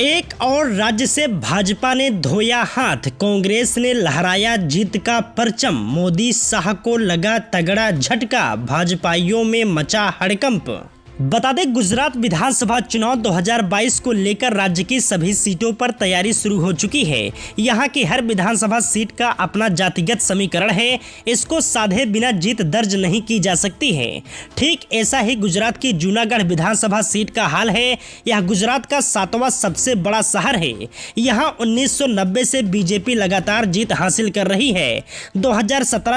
एक और राज्य से भाजपा ने धोया हाथ कांग्रेस ने लहराया जीत का परचम मोदी शाह को लगा तगड़ा झटका भाजपाइयों में मचा हड़कंप बता दें गुजरात विधानसभा चुनाव 2022 को लेकर राज्य की सभी सीटों पर तैयारी शुरू हो चुकी है यहां की हर विधानसभा सीट का अपना जातिगत समीकरण है इसको साधे बिना जीत दर्ज नहीं की जा सकती है ठीक ऐसा ही गुजरात की जूनागढ़ विधानसभा सीट का हाल है यह गुजरात का सातवां सबसे बड़ा शहर है यहाँ उन्नीस से बीजेपी लगातार जीत हासिल कर रही है दो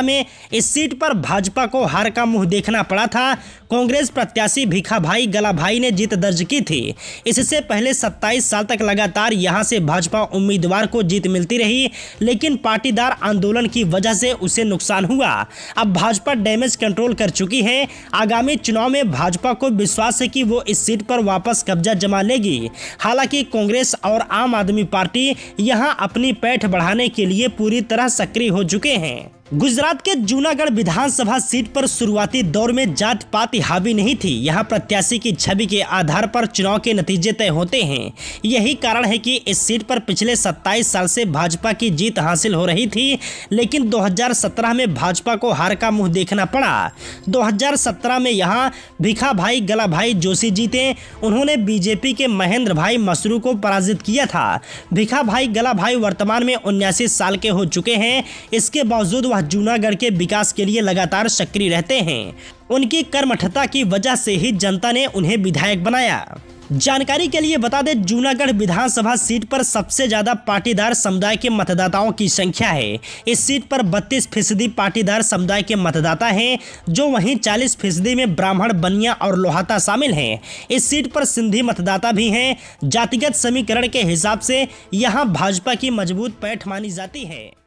में इस सीट पर भाजपा को हार का मुंह देखना पड़ा था कांग्रेस प्रत्याशी भिखा भाई गला भाई ने जीत दर्ज की थी इससे पहले 27 साल तक लगातार यहां से भाजपा उम्मीदवार को जीत मिलती रही लेकिन पाटीदार आंदोलन की वजह से उसे नुकसान हुआ अब भाजपा डैमेज कंट्रोल कर चुकी है आगामी चुनाव में भाजपा को विश्वास है कि वो इस सीट पर वापस कब्जा जमा लेगी हालांकि कांग्रेस और आम आदमी पार्टी यहाँ अपनी पैठ बढ़ाने के लिए पूरी तरह सक्रिय हो चुके हैं गुजरात के जूनागढ़ विधानसभा सीट पर शुरुआती दौर में जात पाति हावी नहीं थी यहां प्रत्याशी की छवि के आधार पर चुनाव के नतीजे तय होते हैं यही कारण है कि इस सीट पर पिछले 27 साल से भाजपा की जीत हासिल हो रही थी लेकिन 2017 में भाजपा को हार का मुंह देखना पड़ा 2017 में यहां भिखा भाई गला भाई जोशी जीते उन्होंने बीजेपी के महेंद्र भाई मसरू को पराजित किया था भिखा भाई गला भाई वर्तमान में उन्यासी साल के हो चुके हैं इसके बावजूद वह जूनागढ़ के विकास के लिए लगातार सक्रिय रहते हैं उनकी कर्मठता की वजह से ही जनता ने उन्हें विधायक बनाया जानकारी के लिए बता दें जूनागढ़ विधानसभा सीट पर सबसे ज्यादा पाटीदार समुदाय के मतदाताओं की संख्या है इस सीट पर 32 फीसदी पाटीदार समुदाय के मतदाता हैं जो वहीं 40 फीसदी में ब्राह्मण बनिया और लोहाता शामिल हैं इस सीट पर सिंधी मतदाता भी हैं जातिगत समीकरण के हिसाब से यहां भाजपा की मजबूत पैठ मानी जाती है